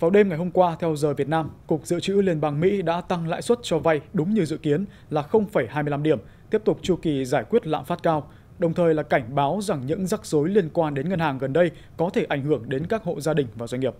Vào đêm ngày hôm qua, theo giờ Việt Nam, Cục Dự trữ Liên bang Mỹ đã tăng lãi suất cho vay đúng như dự kiến là 0,25 điểm, tiếp tục chu kỳ giải quyết lạm phát cao, đồng thời là cảnh báo rằng những rắc rối liên quan đến ngân hàng gần đây có thể ảnh hưởng đến các hộ gia đình và doanh nghiệp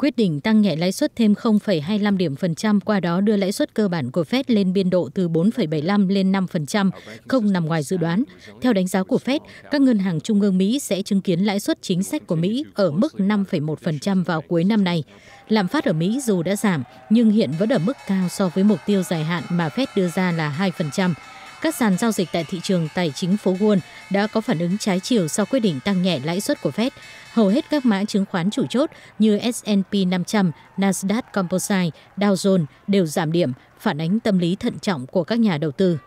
quyết định tăng nhẹ lãi suất thêm 0,25 điểm phần trăm, qua đó đưa lãi suất cơ bản của Fed lên biên độ từ 4,75 lên 5%, không nằm ngoài dự đoán. Theo đánh giá của Fed, các ngân hàng trung ương Mỹ sẽ chứng kiến lãi suất chính sách của Mỹ ở mức 5,1% vào cuối năm nay. Lạm phát ở Mỹ dù đã giảm, nhưng hiện vẫn ở mức cao so với mục tiêu dài hạn mà Fed đưa ra là 2% các sàn giao dịch tại thị trường tài chính phố Wall đã có phản ứng trái chiều sau quyết định tăng nhẹ lãi suất của Fed. Hầu hết các mã chứng khoán chủ chốt như S&P 500, Nasdaq Composite, Dow Jones đều giảm điểm, phản ánh tâm lý thận trọng của các nhà đầu tư.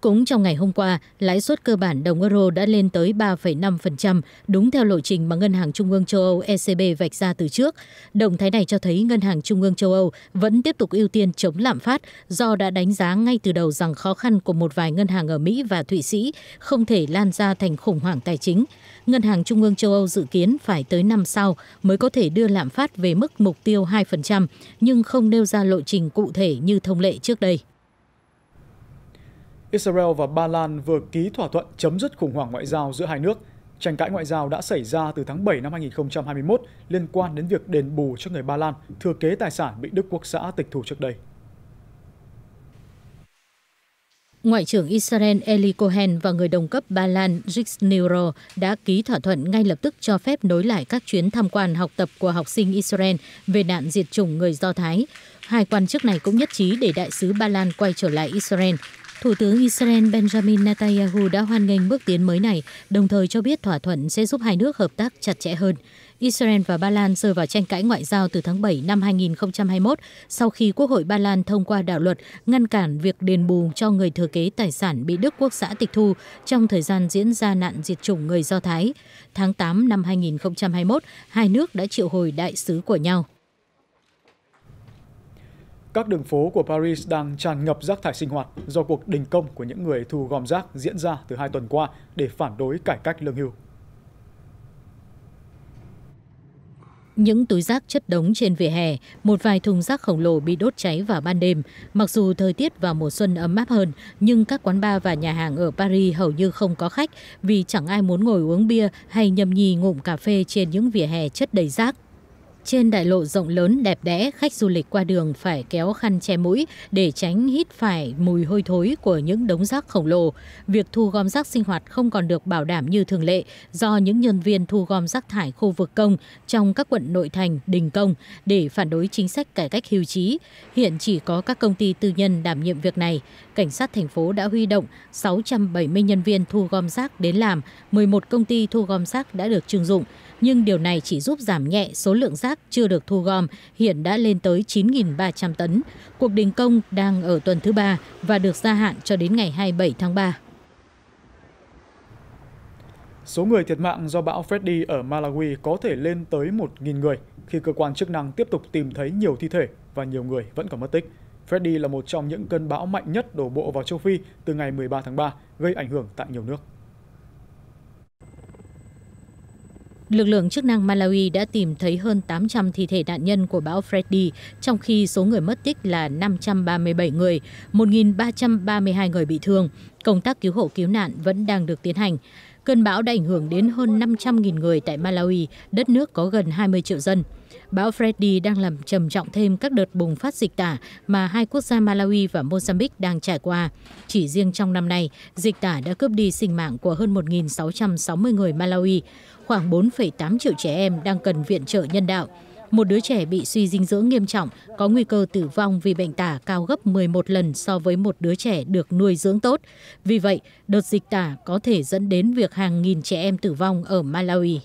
Cũng trong ngày hôm qua, lãi suất cơ bản đồng euro đã lên tới 3,5%, đúng theo lộ trình mà Ngân hàng Trung ương châu Âu ECB vạch ra từ trước. Động thái này cho thấy Ngân hàng Trung ương châu Âu vẫn tiếp tục ưu tiên chống lạm phát do đã đánh giá ngay từ đầu rằng khó khăn của một vài ngân hàng ở Mỹ và Thụy Sĩ không thể lan ra thành khủng hoảng tài chính. Ngân hàng Trung ương châu Âu dự kiến phải tới năm sau mới có thể đưa lạm phát về mức mục tiêu 2%, nhưng không nêu ra lộ trình cụ thể như thông lệ trước đây. Israel và Ba Lan vừa ký thỏa thuận chấm dứt khủng hoảng ngoại giao giữa hai nước. Tranh cãi ngoại giao đã xảy ra từ tháng 7 năm 2021 liên quan đến việc đền bù cho người Ba Lan thừa kế tài sản bị Đức Quốc xã tịch thu trước đây. Ngoại trưởng Israel Eli Cohen và người đồng cấp Ba Lan Jix Neuro đã ký thỏa thuận ngay lập tức cho phép nối lại các chuyến tham quan học tập của học sinh Israel về nạn diệt chủng người Do Thái. Hai quan chức này cũng nhất trí để đại sứ Ba Lan quay trở lại Israel Thủ tướng Israel Benjamin Netanyahu đã hoan nghênh bước tiến mới này, đồng thời cho biết thỏa thuận sẽ giúp hai nước hợp tác chặt chẽ hơn. Israel và Ba Lan rơi vào tranh cãi ngoại giao từ tháng 7 năm 2021 sau khi Quốc hội Ba Lan thông qua đạo luật ngăn cản việc đền bù cho người thừa kế tài sản bị Đức Quốc xã tịch thu trong thời gian diễn ra nạn diệt chủng người Do Thái. Tháng 8 năm 2021, hai nước đã triệu hồi đại sứ của nhau. Các đường phố của Paris đang tràn ngập rác thải sinh hoạt do cuộc đình công của những người thu gom rác diễn ra từ hai tuần qua để phản đối cải cách lương hưu. Những túi rác chất đống trên vỉa hè, một vài thùng rác khổng lồ bị đốt cháy vào ban đêm. Mặc dù thời tiết vào mùa xuân ấm áp hơn, nhưng các quán bar và nhà hàng ở Paris hầu như không có khách vì chẳng ai muốn ngồi uống bia hay nhâm nhi ngụm cà phê trên những vỉa hè chất đầy rác. Trên đại lộ rộng lớn đẹp đẽ, khách du lịch qua đường phải kéo khăn che mũi để tránh hít phải mùi hôi thối của những đống rác khổng lồ. Việc thu gom rác sinh hoạt không còn được bảo đảm như thường lệ do những nhân viên thu gom rác thải khu vực công trong các quận nội thành, đình công để phản đối chính sách cải cách hưu trí. Hiện chỉ có các công ty tư nhân đảm nhiệm việc này. Cảnh sát thành phố đã huy động 670 nhân viên thu gom rác đến làm, 11 công ty thu gom rác đã được trưng dụng. Nhưng điều này chỉ giúp giảm nhẹ số lượng rác rác chưa được thu gom hiện đã lên tới 9.300 tấn. Cuộc đình công đang ở tuần thứ ba và được gia hạn cho đến ngày 27 tháng 3. Số người thiệt mạng do bão Freddy ở Malawi có thể lên tới 1.000 người khi cơ quan chức năng tiếp tục tìm thấy nhiều thi thể và nhiều người vẫn còn mất tích. Freddy là một trong những cơn bão mạnh nhất đổ bộ vào châu Phi từ ngày 13 tháng 3, gây ảnh hưởng tại nhiều nước. Lực lượng chức năng Malawi đã tìm thấy hơn 800 thi thể nạn nhân của bão Freddy, trong khi số người mất tích là 537 người, 1.332 người bị thương công tác cứu hộ cứu nạn vẫn đang được tiến hành. Cơn bão đã ảnh hưởng đến hơn 500.000 người tại Malawi, đất nước có gần 20 triệu dân. Bão Freddy đang làm trầm trọng thêm các đợt bùng phát dịch tả mà hai quốc gia Malawi và Mozambique đang trải qua. Chỉ riêng trong năm nay, dịch tả đã cướp đi sinh mạng của hơn 1.660 người Malawi, khoảng 4,8 triệu trẻ em đang cần viện trợ nhân đạo một đứa trẻ bị suy dinh dưỡng nghiêm trọng có nguy cơ tử vong vì bệnh tả cao gấp 11 lần so với một đứa trẻ được nuôi dưỡng tốt. Vì vậy, đợt dịch tả có thể dẫn đến việc hàng nghìn trẻ em tử vong ở Malawi.